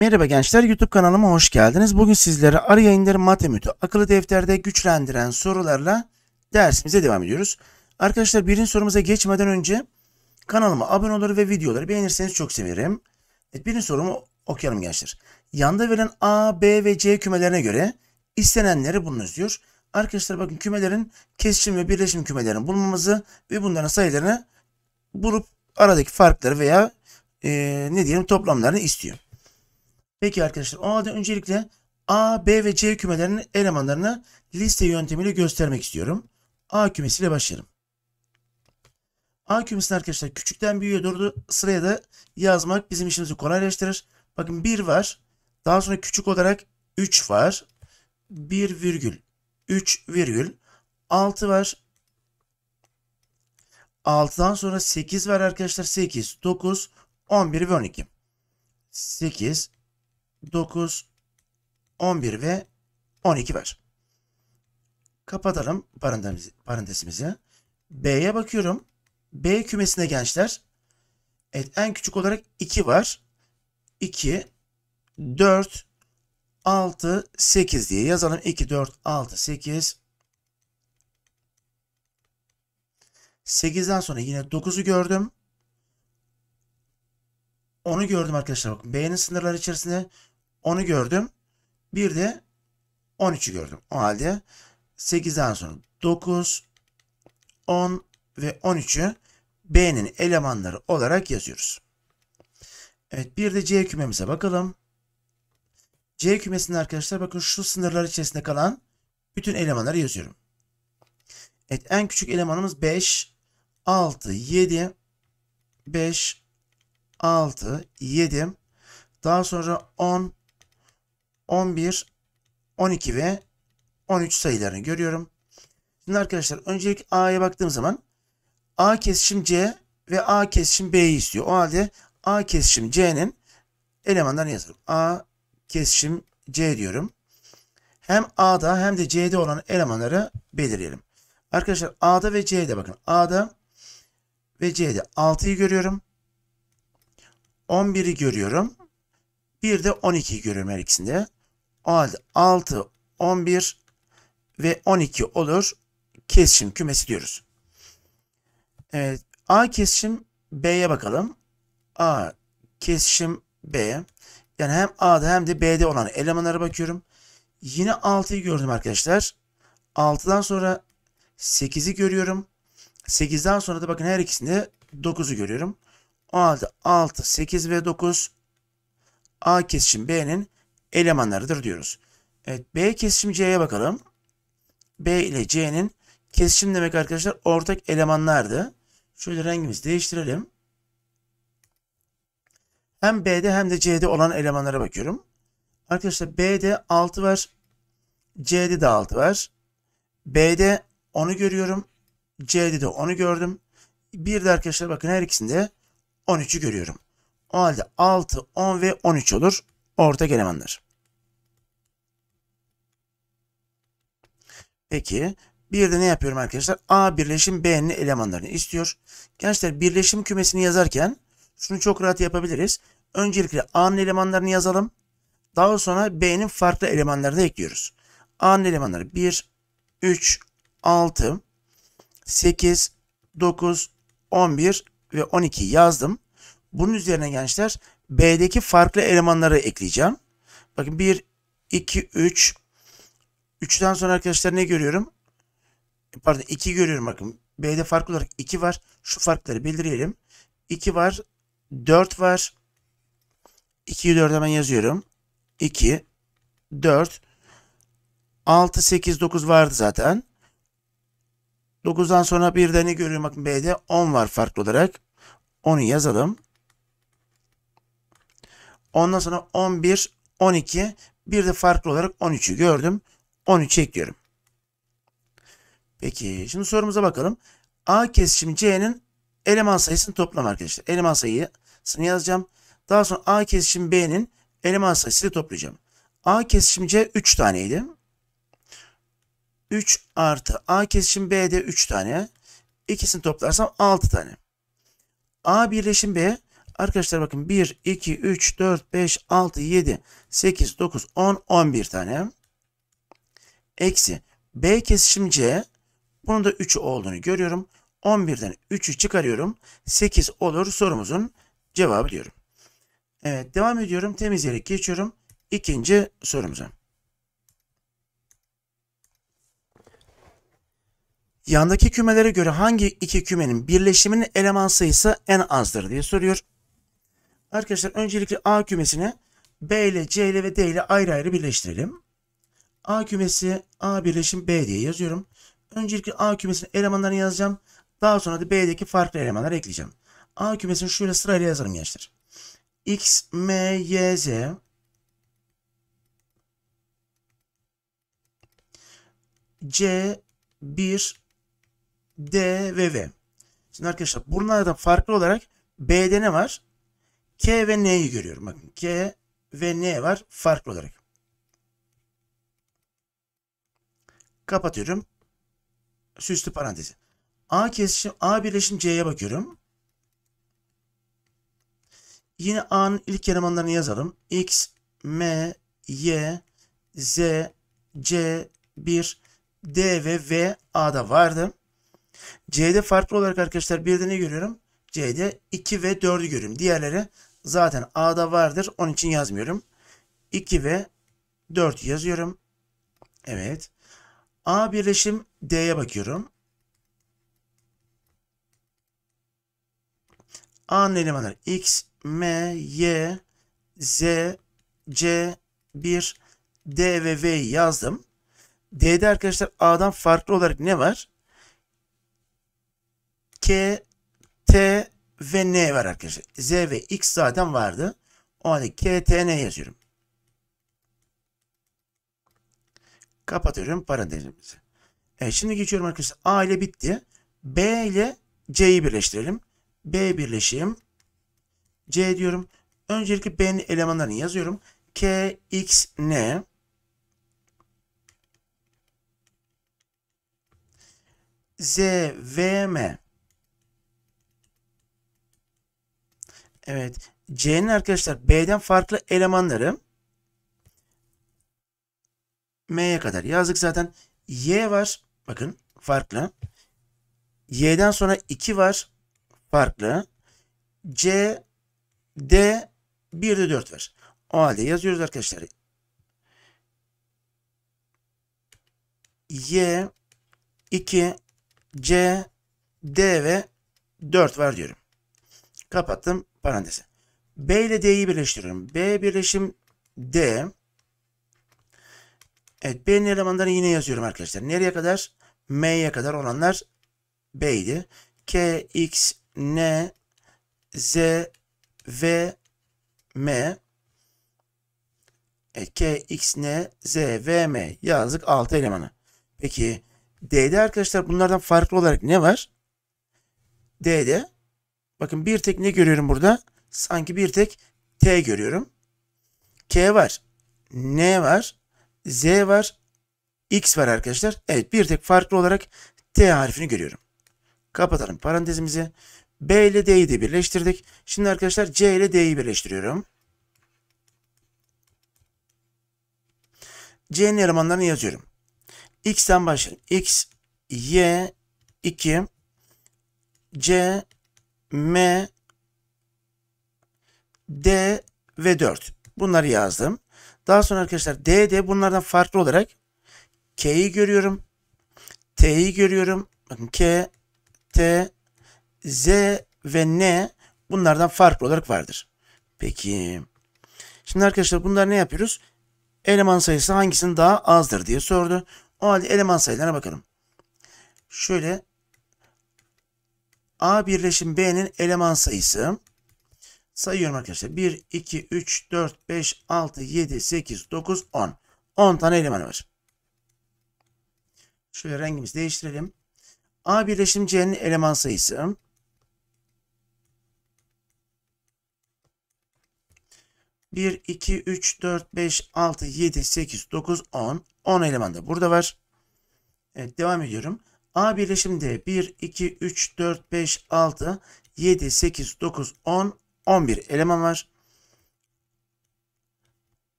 Merhaba gençler YouTube kanalıma hoş geldiniz. Bugün sizlere arı yayınları matemütü akıllı defterde güçlendiren sorularla dersimize devam ediyoruz. Arkadaşlar birinci sorumuza geçmeden önce kanalıma abone olur ve videoları beğenirseniz çok sevinirim. Evet, birinci sorumu okuyalım gençler. Yanda verilen A, B ve C kümelerine göre istenenleri bulunuz diyor. Arkadaşlar bakın kümelerin kesişim ve birleşim kümelerini bulmamızı ve bunların sayılarını bulup aradaki farkları veya e, ne diyelim toplamlarını istiyor. Peki arkadaşlar o halde öncelikle A, B ve C kümelerinin elemanlarını liste yöntemiyle göstermek istiyorum. A kümesiyle başlayalım. A kümesi arkadaşlar küçükten büyüğe doğru sıraya da yazmak bizim işimizi kolaylaştırır. Bakın 1 var. Daha sonra küçük olarak 3 var. 1 virgül. 3 virgül. 6 var. 6'dan sonra 8 var arkadaşlar. 8, 9, 11 ve 12. 8, 9, 11 ve 12 var. Kapatalım parantezimizi. B'ye bakıyorum. B kümesine gençler. Evet en küçük olarak 2 var. 2, 4, 6, 8 diye yazalım. 2, 4, 6, 8. 8'den sonra yine 9'u gördüm. Onu gördüm arkadaşlar. Bakın B'nin sınırları içerisinde 10'u gördüm. Bir de 13'ü gördüm. O halde 8'den sonra 9, 10 ve 13'ü B'nin elemanları olarak yazıyoruz. Evet bir de C kümemize bakalım. C kümesinde arkadaşlar bakın şu sınırlar içerisinde kalan bütün elemanları yazıyorum. Evet en küçük elemanımız 5, 6, 7, 5, 6, 7. Daha sonra 10, 11, 12 ve 13 sayılarını görüyorum. Şimdi arkadaşlar öncelik A'ya baktığım zaman A kesişim C ve A kesişim B'yi istiyor. O halde A kesişim C'nin elemanlarını yazalım. A kesişim C diyorum. Hem A'da hem de C'de olan elemanları belirleyelim. Arkadaşlar A'da ve C'de bakın. A'da ve C'de 6'yı görüyorum. 11'i görüyorum. Bir de 12 görüyorum her ikisinde. O halde 6, 11 ve 12 olur. Kesişim kümesi diyoruz. Evet. A kesişim B'ye bakalım. A kesişim B. Yani hem A'da hem de B'de olan elemanlara bakıyorum. Yine 6'yı gördüm arkadaşlar. 6'dan sonra 8'i görüyorum. 8'den sonra da bakın her ikisinde 9'u görüyorum. O halde 6, 8 ve 9 A kesişim B'nin elemanlarıdır diyoruz. Evet B kesişim C'ye bakalım. B ile C'nin kesişim demek arkadaşlar ortak elemanlardı. Şöyle rengimizi değiştirelim. Hem B'de hem de C'de olan elemanlara bakıyorum. Arkadaşlar B'de 6 var. C'de de 6 var. B'de onu görüyorum. C'de de onu gördüm. Bir de arkadaşlar bakın her ikisinde 13'ü görüyorum. O halde 6, 10 ve 13 olur ortak elemanlar. Peki bir de ne yapıyorum arkadaşlar? A birleşim B'nin elemanlarını istiyor. Gençler birleşim kümesini yazarken şunu çok rahat yapabiliriz. Öncelikle A'nın elemanlarını yazalım. Daha sonra B'nin farklı elemanlarını ekliyoruz. A'nın elemanları 1, 3, 6, 8, 9, 11 ve 12 yazdım. Bunun üzerine gençler B'deki farklı elemanları ekleyeceğim. Bakın 1, 2, 3. 3'ten sonra arkadaşlar ne görüyorum? Pardon 2 görüyorum bakın. B'de farklı olarak 2 var. Şu farkları bildirelim. 2 var. 4 var. 2'yi 4 hemen yazıyorum. 2, 4, 6, 8, 9 vardı zaten. 9'dan sonra bir de ne görüyorum bakın B'de 10 var farklı olarak. Onu yazalım. Ondan sonra 11, 12 bir de farklı olarak 13'ü gördüm. 13'e ekliyorum. Peki şimdi sorumuza bakalım. A kesişim C'nin eleman sayısını toplam arkadaşlar. Eleman sayısını yazacağım. Daha sonra A kesişim B'nin eleman sayısını toplayacağım. A kesişim C 3 taneydi. 3 artı A kesişim B'de 3 tane. İkisini toplarsam 6 tane. A birleşim B Arkadaşlar bakın 1, 2, 3, 4, 5, 6, 7, 8, 9, 10, 11 tane. Eksi B kesişim C. Bunun da 3 olduğunu görüyorum. 11'den 3'ü çıkarıyorum. 8 olur sorumuzun cevabı diyorum. Evet devam ediyorum. Temizleyerek geçiyorum. İkinci sorumuza. Yandaki kümelere göre hangi iki kümenin birleşiminin eleman sayısı en azdır diye soruyor. Arkadaşlar öncelikle A kümesine B ile C ile ve D ile ayrı ayrı birleştirelim. A kümesi A birleşim B diye yazıyorum. Öncelikle A kümesinin elemanlarını yazacağım. Daha sonra da B'deki farklı elemanları ekleyeceğim. A kümesini şöyle sırayla yazalım gençler. X, M, Y, Z. C, 1, D ve V. Şimdi arkadaşlar bunlardan farklı olarak B'de ne var? K ve N'yi görüyorum. Bakın K ve N var farklı olarak. Kapatıyorum. Süslü parantezi. A kesişim A birleşim C'ye bakıyorum. Yine A'nın ilk elemanlarını yazalım. X, M, Y, Z, C, 1, D ve V A'da vardı. C'de farklı olarak arkadaşlar bir de ne görüyorum? C'de 2 ve 4'ü görüyorum. Diğerleri zaten A'da vardır. Onun için yazmıyorum. 2 ve 4 yazıyorum. Evet. A birleşim D'ye bakıyorum. A'nın elemanları X, M, Y, Z, C, 1, D ve V yazdım. D'de arkadaşlar A'dan farklı olarak ne var? K, T, ve n var arkadaşlar. z ve x zaten vardı. O halde ktn yazıyorum. Kapatıyorum parantezimizi. Evet şimdi geçiyorum arkadaşlar. A ile bitti. B ile C'yi birleştirelim. B birleşim. C diyorum. Öncelikle B'nin elemanlarını yazıyorum. K, X, N. Z, V, M. Evet. C'nin arkadaşlar B'den farklı elemanları M'ye kadar yazdık zaten. Y var. Bakın farklı. Y'den sonra 2 var. Farklı. C, D, 1 de 4 var. O halde yazıyoruz arkadaşlar. Y, 2, C, D ve 4 var diyorum. Kapattım parantezi. B ile D'yi birleştiriyorum. B birleşim D. Evet B'nin elemanlarını yine yazıyorum arkadaşlar. Nereye kadar? M'ye kadar olanlar B'ydi. K, X, N, Z, V, M. Evet, K, X, N, Z, V, M yazdık 6 elemanı. Peki D'de arkadaşlar bunlardan farklı olarak ne var? D'de Bakın bir tek ne görüyorum burada? Sanki bir tek T görüyorum. K var. N var. Z var. X var arkadaşlar. Evet bir tek farklı olarak T harfini görüyorum. Kapatalım parantezimizi. B ile D'yi de birleştirdik. Şimdi arkadaşlar C ile D'yi birleştiriyorum. C'nin elemanlarını yazıyorum. X'ten başlayalım. X, Y, 2, C, M, D ve 4. Bunları yazdım. Daha sonra arkadaşlar D de bunlardan farklı olarak K'yi görüyorum. T'yi görüyorum. Bakın K, T, Z ve N bunlardan farklı olarak vardır. Peki. Şimdi arkadaşlar bunlar ne yapıyoruz? Eleman sayısı hangisinin daha azdır diye sordu. O halde eleman sayılarına bakalım. Şöyle A birleşim B'nin eleman sayısı. Sayıyorum arkadaşlar. 1, 2, 3, 4, 5, 6, 7, 8, 9, 10. 10 tane eleman var. Şöyle rengimizi değiştirelim. A birleşim C'nin eleman sayısı. Bir, iki, üç, dört, beş, altı, yedi, sekiz, dokuz, on. On eleman da burada var. Evet devam ediyorum. A birleşimde 1, 2, 3, 4, 5, 6, 7, 8, 9, 10, 11 eleman var.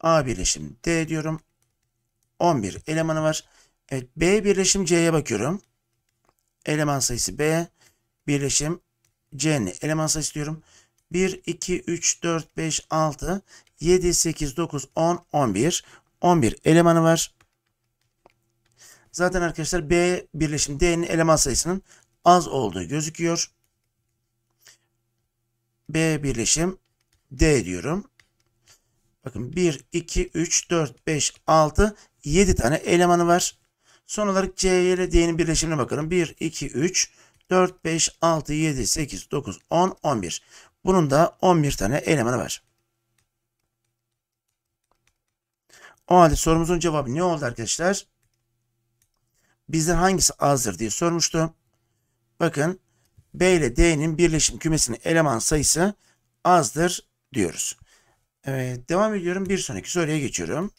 A birleşim D diyorum. 11 elemanı var. Evet B birleşim C'ye bakıyorum. Eleman sayısı B. Birleşim C'nin eleman sayısı diyorum. 1, 2, 3, 4, 5, 6, 7, 8, 9, 10, 11. 11 elemanı var. Zaten arkadaşlar B birleşim D'nin eleman sayısının az olduğu gözüküyor. B birleşim D diyorum. Bakın 1, 2, 3, 4, 5, 6, 7 tane elemanı var. Son olarak C ile D'nin birleşimine bakalım. 1, 2, 3, 4, 5, 6, 7, 8, 9, 10, 11. Bunun da 11 tane elemanı var. O halde sorumuzun cevabı ne oldu arkadaşlar? bizden hangisi azdır diye sormuştu. Bakın B ile D'nin birleşim kümesinin eleman sayısı azdır diyoruz. Evet, devam ediyorum. Bir sonraki soruya geçiyorum.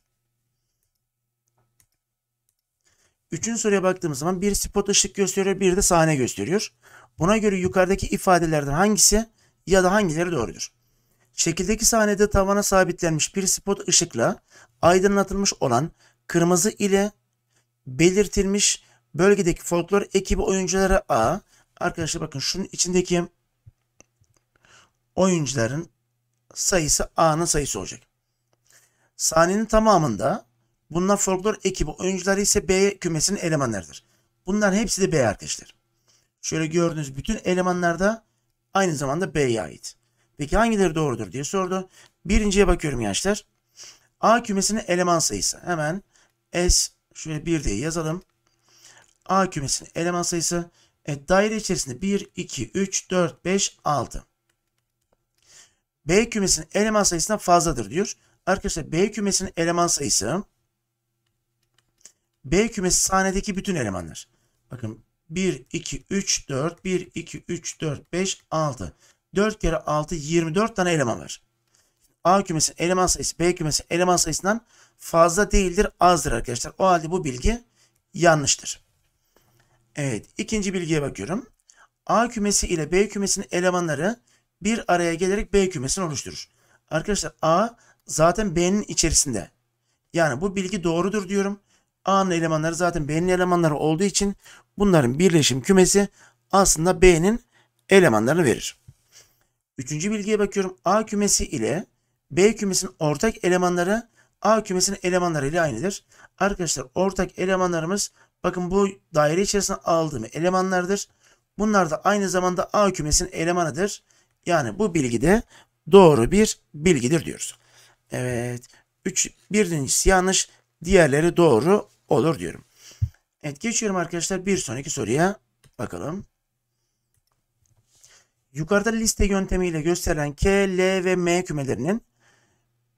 Üçüncü soruya baktığımız zaman bir spot ışık gösteriyor, bir de sahne gösteriyor. Buna göre yukarıdaki ifadelerden hangisi ya da hangileri doğrudur? Şekildeki sahnede tavana sabitlenmiş bir spot ışıkla aydınlatılmış olan kırmızı ile belirtilmiş bölgedeki folklor ekibi oyunculara A. Arkadaşlar bakın şunun içindeki oyuncuların sayısı A'nın sayısı olacak. Sahnenin tamamında bunlar folklor ekibi oyuncuları ise B kümesinin elemanlarıdır. Bunlar hepsi de B arkadaşlar. Şöyle gördüğünüz bütün elemanlar da aynı zamanda B'ye ait. Peki hangileri doğrudur diye sordu. Birinciye bakıyorum gençler. A kümesinin eleman sayısı. Hemen S Şöyle 1 diye yazalım. A kümesinin eleman sayısı evet, daire içerisinde 1, 2, 3, 4, 5, 6. B kümesinin eleman sayısından fazladır diyor. Arkadaşlar B kümesinin eleman sayısı B kümesi sahnedeki bütün elemanlar. Bakın 1, 2, 3, 4, 1, 2, 3, 4, 5, 6. 4 kere 6, 24 tane eleman var. A kümesinin eleman sayısı B kümesinin eleman sayısından fazla değildir, azdır arkadaşlar. O halde bu bilgi yanlıştır. Evet, ikinci bilgiye bakıyorum. A kümesi ile B kümesinin elemanları bir araya gelerek B kümesini oluşturur. Arkadaşlar A zaten B'nin içerisinde. Yani bu bilgi doğrudur diyorum. A'nın elemanları zaten B'nin elemanları olduğu için bunların birleşim kümesi aslında B'nin elemanlarını verir. Üçüncü bilgiye bakıyorum. A kümesi ile B kümesinin ortak elemanları A kümesinin elemanları ile aynıdır. Arkadaşlar ortak elemanlarımız bakın bu daire içerisinde aldığım elemanlardır. Bunlar da aynı zamanda A kümesinin elemanıdır. Yani bu bilgi de doğru bir bilgidir diyoruz. Evet. Üç, birincisi yanlış, diğerleri doğru olur diyorum. Evet geçiyorum arkadaşlar bir sonraki soruya bakalım. Yukarıda liste yöntemiyle gösterilen K, L ve M kümelerinin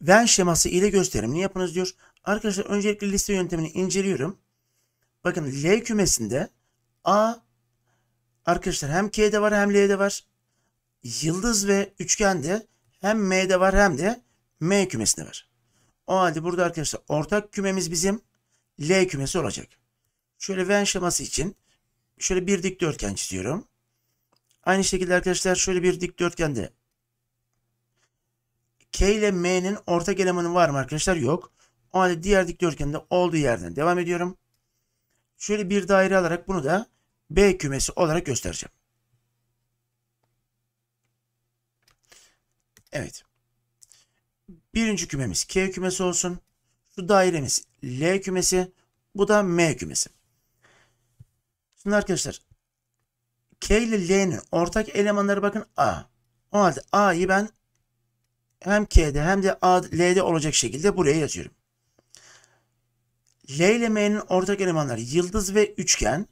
Venn şeması ile gösterimini yapınız diyor. Arkadaşlar öncelikle liste yöntemini inceliyorum. Bakın L kümesinde A arkadaşlar hem K'de var hem L'de var. Yıldız ve üçgende hem M'de var hem de M kümesinde var. O halde burada arkadaşlar ortak kümemiz bizim L kümesi olacak. Şöyle Venn şeması için şöyle bir dikdörtgen çiziyorum. Aynı şekilde arkadaşlar şöyle bir dikdörtgen de K ile M'nin ortak elemanı var mı arkadaşlar? Yok. O halde diğer dikdörtgen de olduğu yerden devam ediyorum. Şöyle bir daire alarak bunu da B kümesi olarak göstereceğim. Evet. Birinci kümemiz K kümesi olsun. Şu dairemiz L kümesi. Bu da M kümesi. Şimdi arkadaşlar K ile L'nin ortak elemanları bakın A. O halde A'yı ben hem K'de hem de A, L'de olacak şekilde buraya yazıyorum. L ile M'nin ortak elemanları yıldız ve üçgen.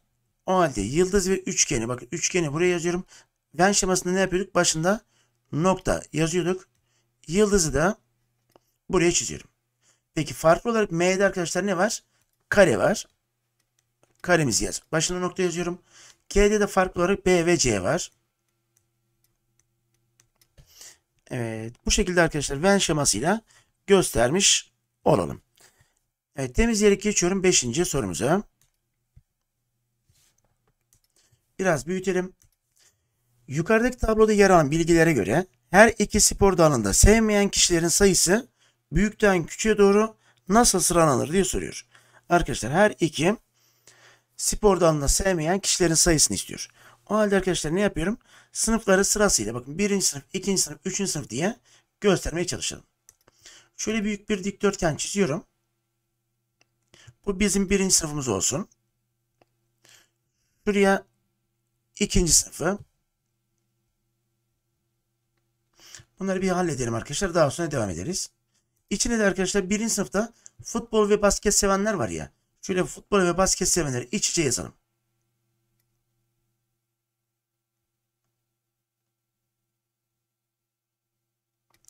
O halde yıldız ve üçgeni bakın üçgeni buraya yazıyorum. Ben şemasında ne yapıyorduk? Başında nokta yazıyorduk. Yıldızı da buraya çiziyorum. Peki farklı olarak M'de arkadaşlar ne var? Kare var. Karemizi yaz. Başına nokta yazıyorum. K'de de farklı olarak B ve C var. Evet bu şekilde arkadaşlar Venn şemasıyla göstermiş olalım. Evet temizleyerek geçiyorum 5. sorumuza. Biraz büyütelim. Yukarıdaki tabloda yer alan bilgilere göre her iki spor dalında sevmeyen kişilerin sayısı büyükten küçüğe doğru nasıl sıralanır diye soruyor. Arkadaşlar her iki spor dalında sevmeyen kişilerin sayısını istiyor. O halde arkadaşlar ne yapıyorum? Sınıfları sırasıyla bakın birinci sınıf, ikinci sınıf, üçüncü sınıf diye göstermeye çalışalım. Şöyle büyük bir dikdörtgen çiziyorum. Bu bizim birinci sınıfımız olsun. Şuraya ikinci sınıfı. Bunları bir halledelim arkadaşlar. Daha sonra devam ederiz. İçinde de arkadaşlar birinci sınıfta futbol ve basket sevenler var ya. Şöyle futbol ve basket sevenleri iç içe yazalım.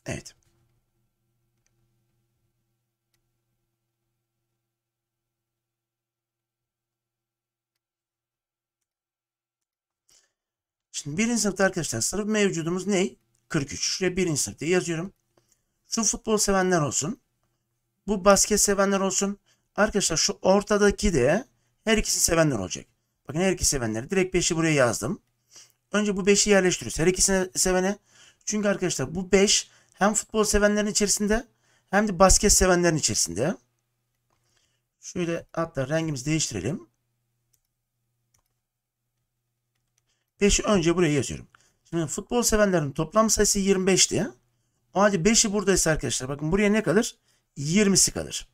Evet. Şimdi birinci sınıfta arkadaşlar sınıf mevcudumuz ne? 43. Şuraya birinci sınıf diye yazıyorum. Şu futbol sevenler olsun. Bu basket sevenler olsun. Arkadaşlar şu ortadaki de her ikisi sevenler olacak. Bakın her ikisi sevenler. Direkt 5'i buraya yazdım. Önce bu 5'i yerleştiriyoruz. Her ikisine sevene. Çünkü arkadaşlar bu 5 hem futbol sevenlerin içerisinde hem de basket sevenlerin içerisinde. Şöyle hatta rengimizi değiştirelim. 5'i önce buraya yazıyorum. Şimdi futbol sevenlerin toplam sayısı 25'ti. O halde 5'i buradaysa arkadaşlar bakın buraya ne kalır? 20'si kalır.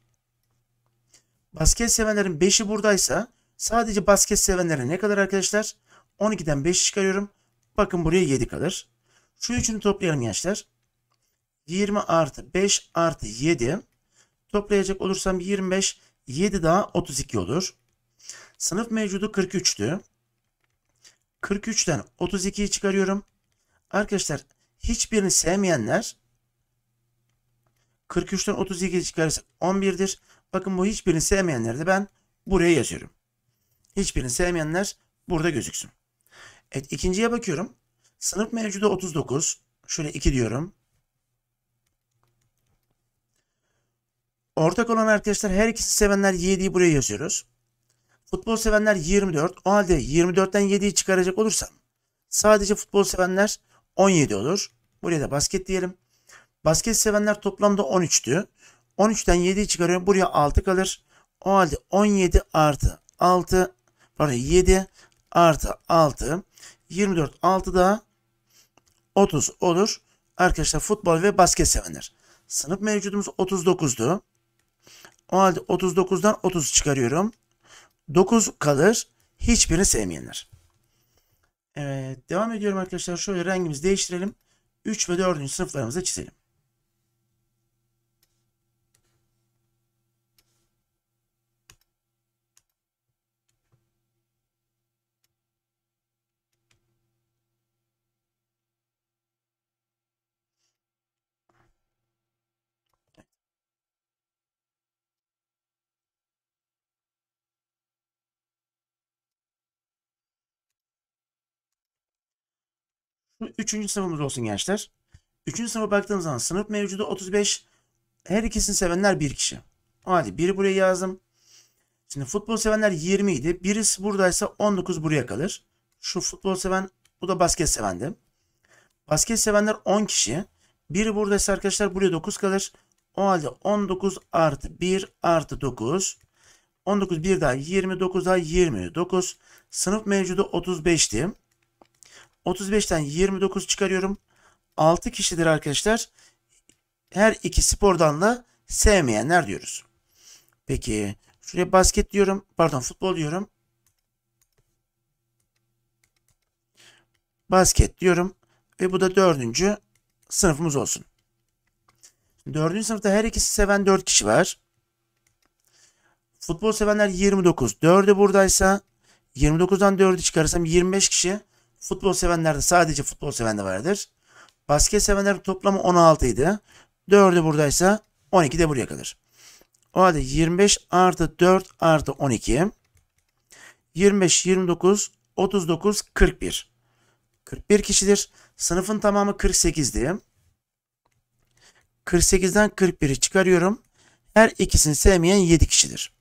Basket sevenlerin 5'i buradaysa sadece basket sevenlere ne kadar arkadaşlar? 12'den 5 çıkarıyorum. Bakın buraya 7 kalır. Şu üçünü toplayalım gençler. 20 artı 5 artı 7. Toplayacak olursam 25, 7 daha 32 olur. Sınıf mevcudu 43'tü. 43'ten 32'yi çıkarıyorum. Arkadaşlar hiçbirini sevmeyenler 43'ten 32 çıkarırsak 11'dir. Bakın bu hiçbirini sevmeyenleri de ben buraya yazıyorum. Hiçbirini sevmeyenler burada gözüksün. Evet ikinciye bakıyorum. Sınıf mevcudu 39. Şöyle 2 diyorum. Ortak olan arkadaşlar her ikisi sevenler 7'yi buraya yazıyoruz. Futbol sevenler 24. O halde 24'ten 7'yi çıkaracak olursam sadece futbol sevenler 17 olur. Buraya da basket diyelim. Basket sevenler toplamda 13'tü. 13'ten 7'yi çıkarıyorum. Buraya 6 kalır. O halde 17 artı 6 pardon 7 artı 6 24 6 da 30 olur. Arkadaşlar futbol ve basket sevenler. Sınıf mevcudumuz 39'du. O halde 39'dan 30 çıkarıyorum. 9 kalır. Hiçbirini sevmeyenler. Evet devam ediyorum arkadaşlar. Şöyle rengimizi değiştirelim. 3 ve 4. sınıflarımızı çizelim. Üçüncü sınıfımız olsun gençler. Üçüncü sınıfa baktığımız zaman sınıf mevcudu 35. Her ikisini sevenler bir kişi. Hadi biri buraya yazdım. Şimdi futbol sevenler 20 idi. Birisi buradaysa 19 buraya kalır. Şu futbol seven bu da basket sevendi. Basket sevenler 10 kişi. Biri buradaysa arkadaşlar buraya 9 kalır. O halde 19 artı 1 artı 9. 19 1 daha 29 daha 29. Sınıf mevcudu 35'ti. 35'ten 29 çıkarıyorum. 6 kişidir arkadaşlar. Her iki spordan da sevmeyenler diyoruz. Peki şuraya basket diyorum. Pardon futbol diyorum. Basket diyorum. Ve bu da dördüncü sınıfımız olsun. Dördüncü sınıfta her ikisi seven dört kişi var. Futbol sevenler 29. Dördü buradaysa 29'dan 4'ü çıkarırsam 25 kişi. Futbol sevenlerde sadece futbol sevende vardır. Basket sevenler toplamı 16 idi. 4'ü buradaysa 12 de buraya kalır. O halde 25 artı 4 artı 12. 25, 29, 39, 41. 41 kişidir. Sınıfın tamamı 48'di. 48'den 41'i çıkarıyorum. Her ikisini sevmeyen 7 kişidir.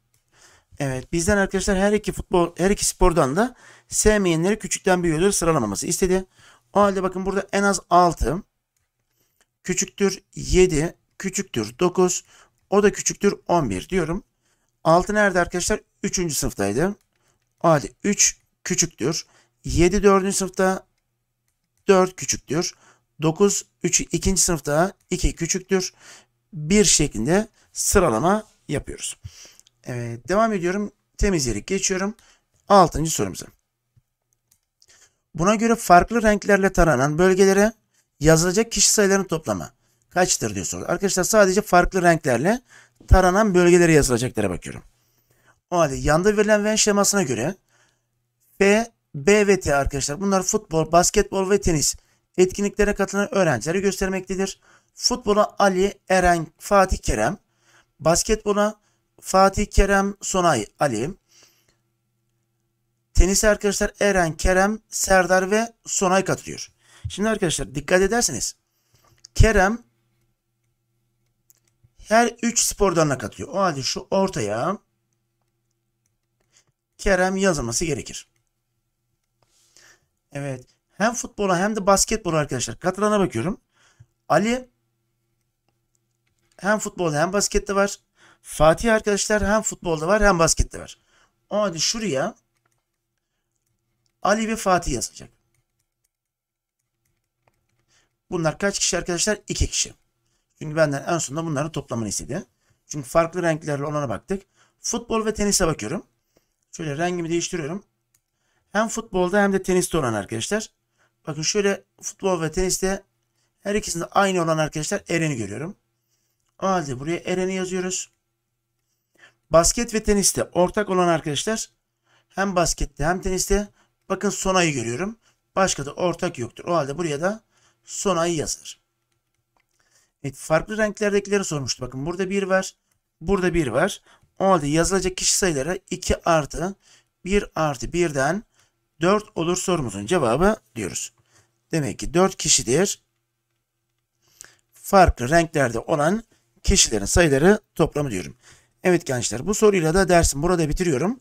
Evet bizden arkadaşlar her iki futbol her iki spordan da sevmeyenleri küçükten büyüğüdür sıralamamızı istedi. O halde bakın burada en az 6 küçüktür 7 küçüktür 9 o da küçüktür 11 diyorum. 6 nerede arkadaşlar? 3. sınıftaydı. O halde 3 küçüktür. 7 4. sınıfta 4 küçüktür. 9 3 2. sınıfta 2 küçüktür. 1 şeklinde sıralama yapıyoruz. Evet devam ediyorum. Temizleyerek geçiyorum. 6. sorumuza. Buna göre farklı renklerle taranan bölgelere yazılacak kişi sayılarını toplama kaçtır diyor soru. Arkadaşlar sadece farklı renklerle taranan bölgelere yazılacaklara bakıyorum. O halde yanda verilen Venn şemasına göre B, B ve T arkadaşlar bunlar futbol, basketbol ve tenis etkinliklere katılan öğrencileri göstermektedir. Futbola Ali, Eren, Fatih, Kerem. Basketbola Fatih, Kerem, Sonay, Ali. Tenise arkadaşlar Eren, Kerem, Serdar ve Sonay katılıyor. Şimdi arkadaşlar dikkat ederseniz Kerem her 3 spor dalına katılıyor. O halde şu ortaya Kerem yazılması gerekir. Evet. Hem futbola hem de basketbola arkadaşlar katılana bakıyorum. Ali hem futbolda hem baskette var. Fatih arkadaşlar hem futbolda var hem baskette var. O halde şuraya Ali ve Fatih yazacak. Bunlar kaç kişi arkadaşlar? İki kişi. Çünkü benden en sonunda bunların toplamını istedi. Çünkü farklı renklerle onlara baktık. Futbol ve tenise bakıyorum. Şöyle rengimi değiştiriyorum. Hem futbolda hem de teniste olan arkadaşlar. Bakın şöyle futbol ve teniste her ikisinde aynı olan arkadaşlar Eren'i görüyorum. O halde buraya Eren'i yazıyoruz. Basket ve teniste ortak olan arkadaşlar hem baskette hem teniste Bakın son ayı görüyorum. Başka da ortak yoktur. O halde buraya da son ayı yazılır. Evet, farklı renklerdekileri sormuştu. Bakın burada 1 var. Burada 1 var. O halde yazılacak kişi sayıları 2 artı 1 artı 1'den 4 olur sorumuzun cevabı diyoruz. Demek ki 4 kişidir. Farklı renklerde olan kişilerin sayıları toplamı diyorum. Evet gençler bu soruyla da dersim burada bitiriyorum.